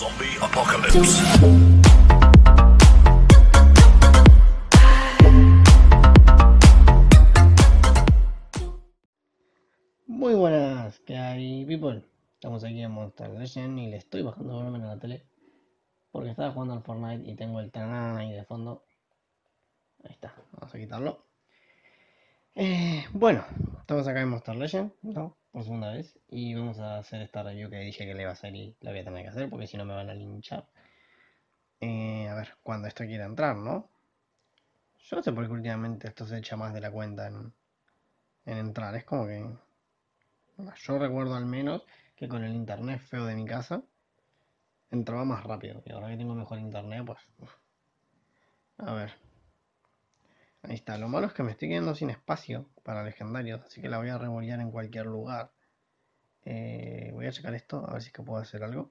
Zombie Apocalypse. Muy buenas, ¿qué hay, people? Estamos aquí en Monster Legend y le estoy bajando volumen a la tele porque estaba jugando al Fortnite y tengo el tan ahí de fondo. Ahí está, vamos a quitarlo. Eh, bueno, estamos acá en Monster Legend, ¿no? por segunda vez y vamos a hacer esta review que dije que le iba a salir la voy a tener que hacer porque si no me van a linchar. Eh, a ver, cuando esto quiera entrar, ¿no? Yo no sé por qué últimamente esto se echa más de la cuenta en, en entrar. Es como que... yo recuerdo al menos que con el internet feo de mi casa entraba más rápido. Y ahora que tengo mejor internet, pues... A ver, Ahí está, lo malo es que me estoy quedando sin espacio para legendarios, así que la voy a rebolear en cualquier lugar. Eh, voy a checar esto, a ver si es que puedo hacer algo.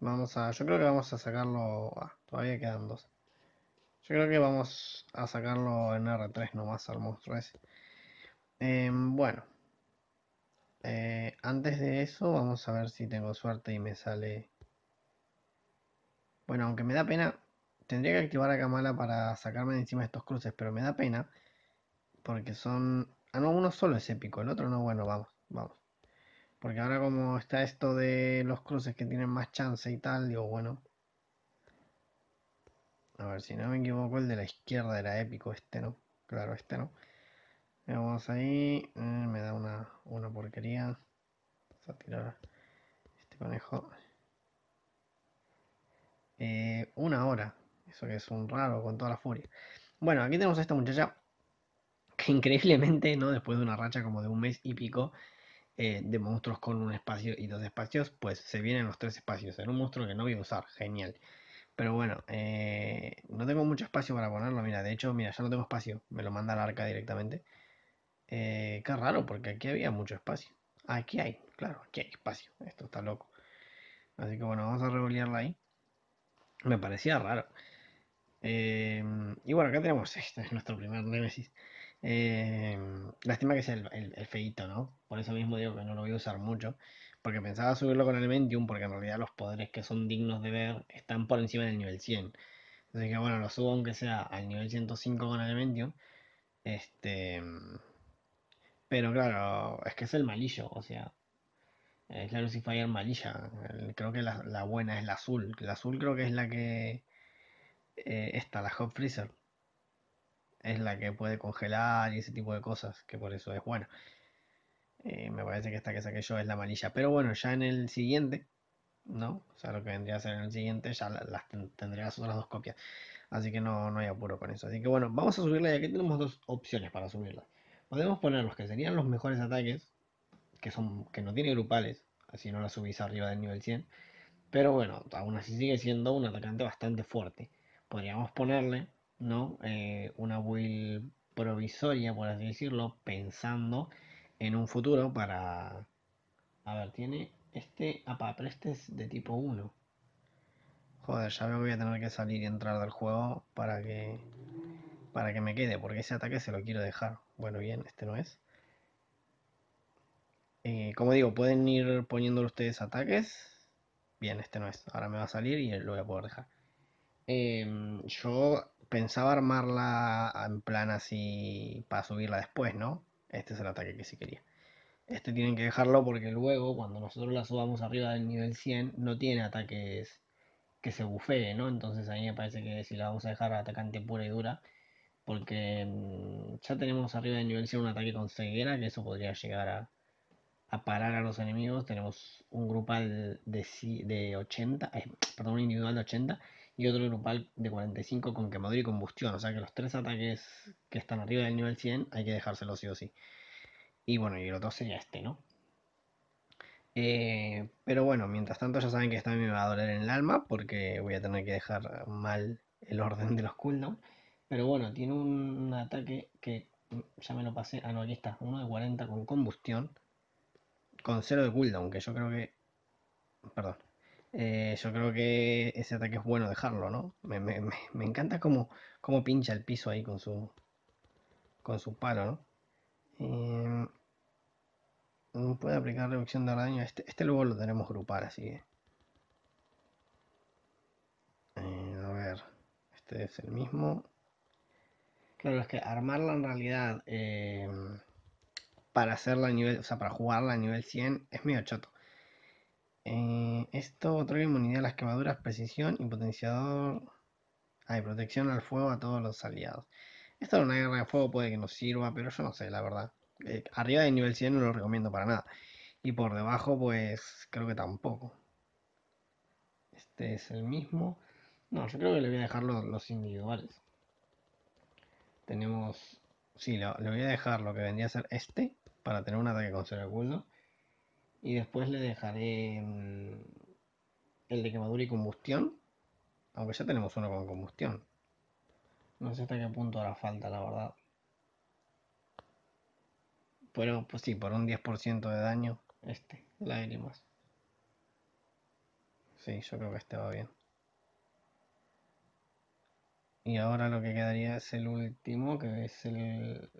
Vamos a, yo creo que vamos a sacarlo, ah, todavía quedan dos. Yo creo que vamos a sacarlo en R3 nomás al monstruo ese. Em, bueno, eh, antes de eso vamos a ver si tengo suerte y me sale... Bueno, aunque me da pena, Tendría que activar a Kamala para sacarme de encima de estos cruces, pero me da pena. Porque son. Ah, no, uno solo es épico, el otro no, bueno, vamos, vamos. Porque ahora, como está esto de los cruces que tienen más chance y tal, digo, bueno. A ver, si no me equivoco, el de la izquierda era épico, este no. Claro, este no. Vamos ahí. Eh, me da una, una porquería. Vamos a tirar este conejo. Eh, una hora. Eso que es un raro con toda la furia. Bueno, aquí tenemos a esta muchacha que increíblemente, ¿no? Después de una racha como de un mes y pico eh, de monstruos con un espacio y dos espacios, pues se vienen los tres espacios. en un monstruo que no voy a usar, genial. Pero bueno, eh, no tengo mucho espacio para ponerlo. Mira, de hecho, mira, ya no tengo espacio. Me lo manda al arca directamente. Eh, qué raro, porque aquí había mucho espacio. Aquí hay, claro, aquí hay espacio. Esto está loco. Así que bueno, vamos a revolearla ahí. Me parecía raro. Em, y bueno, acá tenemos, este es nuestro primer Nemesis. Em, lástima que sea el, el, feito, ¿no? Por eso mismo digo que no lo voy a usar mucho. Porque pensaba subirlo con el Elementium, porque en realidad los poderes que son dignos de ver están por encima del nivel 100. Así que bueno, lo subo aunque sea al nivel 105 con Elementium. Este. Pero claro, es que es el malillo, o sea. Es la Lucifer malilla. creo que la, la buena es la azul. La azul creo que es la que eh, esta, la Hot Freezer, es la que puede congelar y ese tipo de cosas, que por eso es buena. Eh, me parece que esta que saqué yo es la manilla. Pero bueno, ya en el siguiente, ¿no? O sea, lo que vendría a ser en el siguiente, ya las tendrías las otras dos copias. Así que no, no hay apuro con eso. Así que bueno, vamos a subirla y aquí tenemos dos opciones para subirla. Podemos poner los que serían los mejores ataques, que, son, que no tiene grupales, así no la subís arriba del nivel 100. Pero bueno, aún así sigue siendo un atacante bastante fuerte podríamos ponerle ¿no? Eh, una build provisoria, por así decirlo, pensando en un futuro para... A ver, tiene este... Apa, este es de tipo 1. Joder, ya veo que voy a tener que salir y entrar del juego para que... Para que me quede, porque ese ataque se lo quiero dejar. Bueno, bien, este no es. Eh, como digo, pueden ir poniéndole ustedes ataques. Bien, este no es. Ahora me va a salir y lo voy a poder dejar. Em, yo pensaba armarla en plan así para subirla después, ¿no? Este es el ataque que sí quería. Este tienen que dejarlo porque luego, cuando nosotros la subamos arriba del nivel 100, no tiene ataques que se bufee, ¿no? Entonces a mí me parece que si la vamos a dejar atacante pura y dura, porque mm, ya tenemos arriba del nivel 100 un ataque con ceguera, que eso podría llegar a, parar a los enemigos. Tenemos un grupal de, 80, eh, perdón, un individual de 80 y otro grupal de 45 con quemadura y combustión. O sea que los tres ataques que están arriba del nivel 100 hay que dejárselo sí o sí. Y bueno, y el otro sería este, ¿no? Eh, pero bueno, mientras tanto ya saben que esta me va a doler en el alma porque voy a tener que dejar mal el orden de los cooldowns. Pero bueno, tiene un ataque que ya me lo pasé. Ah, no, aquí está. Uno de 40 con combustión. Con cero de cooldown, que yo creo que... Perdón, eh, yo creo que ese ataque es bueno dejarlo, ¿no? Me, encanta cómo, cómo, pincha el piso ahí con su, con su palo, ¿no? Eh, puede aplicar reducción de daño. Este, este luego lo tenemos grupar, así que... Eh, a ver, este es el mismo. Claro, es que armarla en realidad para hacerla nivel, o sea, para jugarla a nivel 100 es medio choto. Esto otra inmunidad a las quemaduras, precisión y potenciador. Hay protección al fuego a todos los aliados. Esto en una guerra de fuego puede que nos sirva, pero yo no sé, la verdad. Eh, arriba de nivel 100 no lo recomiendo para nada. Y por debajo, pues creo que tampoco. Este es el mismo. No, yo creo que le voy a dejar los, individuales. Tenemos. Sí, le, voy a dejar lo que vendría a ser este. Para tener un ataque con cero oculto. Y después le dejaré mm, el de quemadura y combustión. Aunque ya tenemos uno con combustión. No sé hasta qué punto hará falta, la verdad. Pero, pues sí, por un 10% de daño, este, lágrimas. Sí, yo creo que este va bien. Y ahora lo que quedaría es el último, que es el,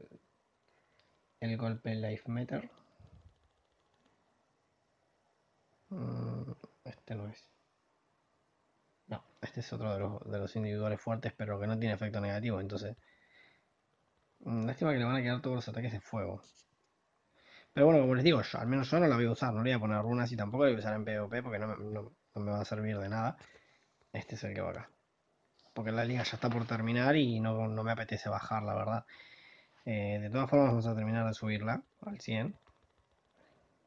el golpe Life Meter. Mm, este no es. No, este es otro de los, individuales fuertes, pero que no tiene efecto negativo, entonces... Mm, lástima que le van a quedar todos los ataques de fuego. Pero bueno, como les digo, al menos yo no la voy a usar, no le voy a poner runas y tampoco la voy a usar en PvP porque no me, va a servir de nada. Este es el que va acá. Porque la liga ya está por terminar y no, me apetece bajar, la verdad. Eh, de todas formas vamos a terminar de subirla al 100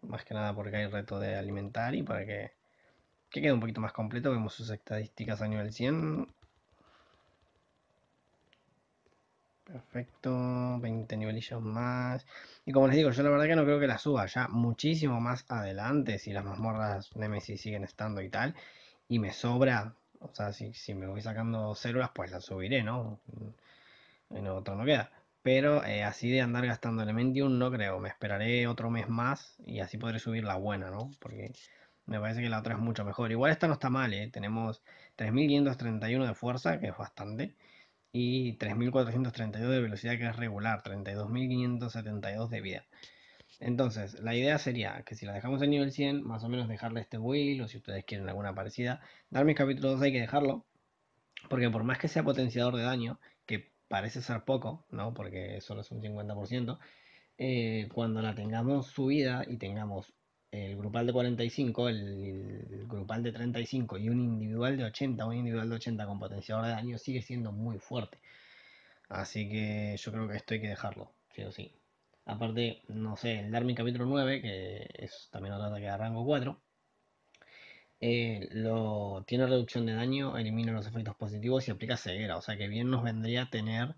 más que nada porque hay reto de alimentar y para que, quede un poquito más completo, vemos sus estadísticas a nivel 100. Perfecto, 20 nivelillos más. Y como les digo, yo la verdad que no creo que la suba ya muchísimo más adelante si las mazmorras Nemesis siguen estando y tal. Y me sobra, o sea, si, si me voy sacando células, pues la subiré, ¿no? En otro no queda pero eh, así de andar gastando Elementium no creo, me esperaré otro mes más y así podré subir la buena, ¿no? Porque me parece que la otra es mucho mejor. Igual esta no está mal, ¿eh? Tenemos 3.531 de fuerza, que es bastante, y 3.432 de velocidad, que es regular, 32.572 de vida. Entonces, la idea sería que si la dejamos en nivel 100, más o menos dejarle este will o si ustedes quieren alguna parecida, dar capítulo 2 hay que dejarlo, porque por más que sea potenciador de daño, parece ser poco, ¿no? Porque solo es un 50%, eh, cuando la tengamos subida y tengamos el grupal de 45, el, grupal de 35 y un individual de 80, un individual de 80 con potenciador de daño sigue siendo muy fuerte. Así que yo creo que esto hay que dejarlo, sí o sí. Aparte, no sé, el Darwin capítulo 9, que es también otro ataque de rango 4, eh, lo, tiene reducción de daño, elimina los efectos positivos y aplica ceguera. O sea que bien nos vendría tener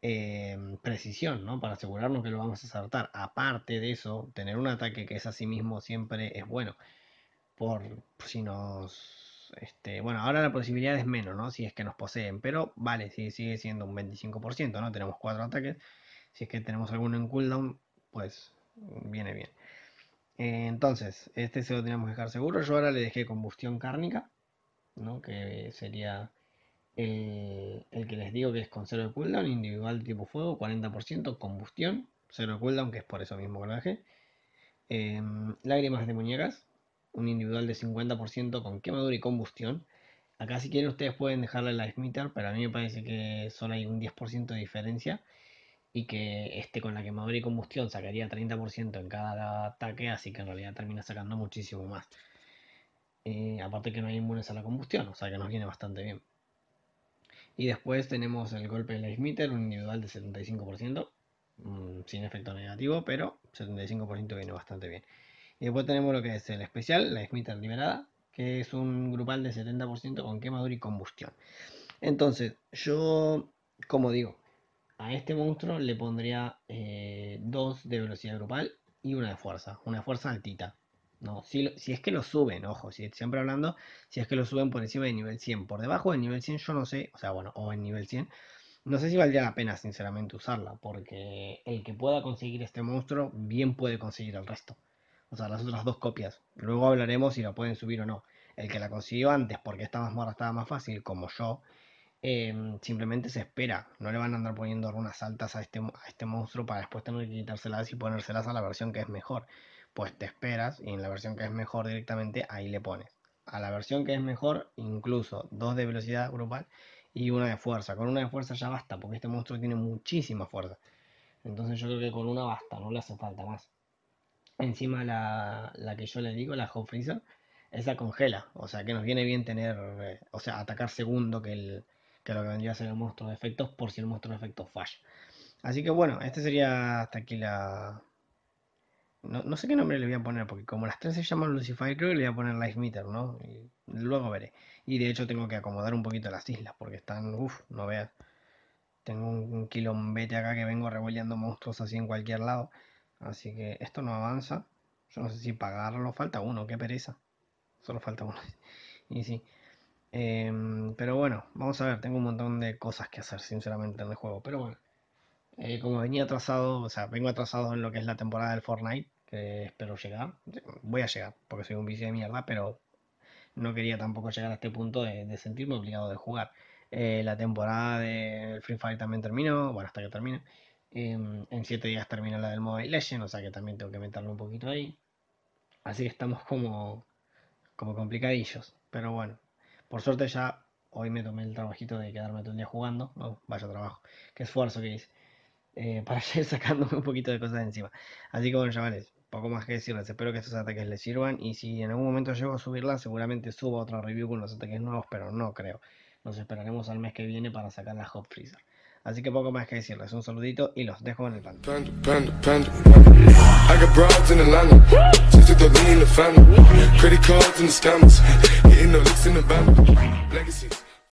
em, precisión, ¿no? Para asegurarnos que lo vamos a acertar. Aparte de eso, tener un ataque que es a sí mismo siempre es bueno. Por si nos. Este, bueno, ahora la posibilidad es menos, ¿no? Si es que nos poseen, pero vale, sigue, sigue siendo un 25%, ¿no? Tenemos cuatro ataques. Si es que tenemos alguno en cooldown, pues viene bien. Eh, entonces, este se lo teníamos que dejar seguro. Yo ahora le dejé combustión cárnica, ¿no? que sería el, que les digo que es con cero de cooldown, individual tipo fuego, 40%, combustión, cero de cooldown, que es por eso mismo que em, lágrimas de muñecas, un individual de 50% con quemadura y combustión. Acá si quieren ustedes pueden dejarle la meter, pero a mí me parece que solo hay un 10% de diferencia y que este con la quemadura y combustión sacaría 30% en cada ataque, así que en realidad termina sacando muchísimo más. Eh, aparte que no hay inmunes a la combustión, o sea que nos viene bastante bien. Y después tenemos el golpe de la Meter, un individual de 75%, mm, sin efecto negativo, pero 75% viene bastante bien. Y después tenemos lo que es el especial, la Smitter liberada, que es un grupal de 70% con quemadura y combustión. Entonces, yo, como digo, a este monstruo le pondría eh, dos de velocidad grupal y una de fuerza, una fuerza altita. No, si, es que lo suben, ojo, si, siempre hablando, si es que lo suben por encima de nivel 100, por debajo del nivel 100 yo no sé, o sea, bueno, o en nivel 100, no sé si valdría la pena sinceramente usarla, porque el que pueda conseguir este monstruo, bien puede conseguir el resto. O sea, las otras dos copias. Luego hablaremos si la pueden subir o no. El que la consiguió antes porque esta mazmorra estaba más fácil, como yo, Em, simplemente se espera. No le van a andar poniendo runas altas a este, a este monstruo para después tener que quitárselas y ponérselas a la versión que es mejor. Pues te esperas y en la versión que es mejor directamente ahí le pones. A la versión que es mejor, incluso dos de velocidad grupal y una de fuerza. Con una de fuerza ya basta, porque este monstruo tiene muchísima fuerza. Entonces yo creo que con una basta, no le hace falta más. Encima la, que yo le digo, la Hot Freezer, esa congela. O sea que nos viene bien tener, eh, o sea, atacar segundo que el, que lo que vendría a ser el monstruo de efectos por si el monstruo de efectos falla. Así que bueno, este sería hasta aquí la... No, sé qué nombre le voy a poner, porque como las tres se llaman Lucifer, creo que le voy a poner Life Meter, ¿no? Y luego veré. Y de hecho tengo que acomodar un poquito las islas, porque están... Uf, no veas. Tengo un quilombete acá que vengo revolviendo monstruos así en cualquier lado. Así que esto no avanza. Yo no sé si pagarlo. Falta uno, qué pereza. Solo falta uno. Y sí. Em, pero bueno, vamos a ver, tengo un montón de cosas que hacer, sinceramente, en el juego. Pero bueno, eh, como venía atrasado, o sea, vengo atrasado en lo que es la temporada del Fortnite, que espero llegar. Voy a llegar, porque soy un bici de mierda, pero no quería tampoco llegar a este punto de, sentirme obligado de jugar. Eh, la temporada del Free Fire también terminó, bueno, hasta que termine. Em, en 7 días termina la del Mobile legend o sea que también tengo que meterlo un poquito ahí. Así que estamos como, como complicadillos, pero bueno. Por suerte ya hoy me tomé el trabajito de quedarme todo el día jugando. Oh, vaya trabajo, qué esfuerzo que hice. Eh, para ir sacándome un poquito de cosas de encima. Así que bueno, chavales, poco más que decirles. Espero que estos ataques les sirvan. Y si en algún momento llego a subirla, seguramente suba otra review con los ataques nuevos, pero no creo. Nos esperaremos al mes que viene para sacar la Hot Freezer. Así que poco más que decirles. Un saludito y los dejo en el pan.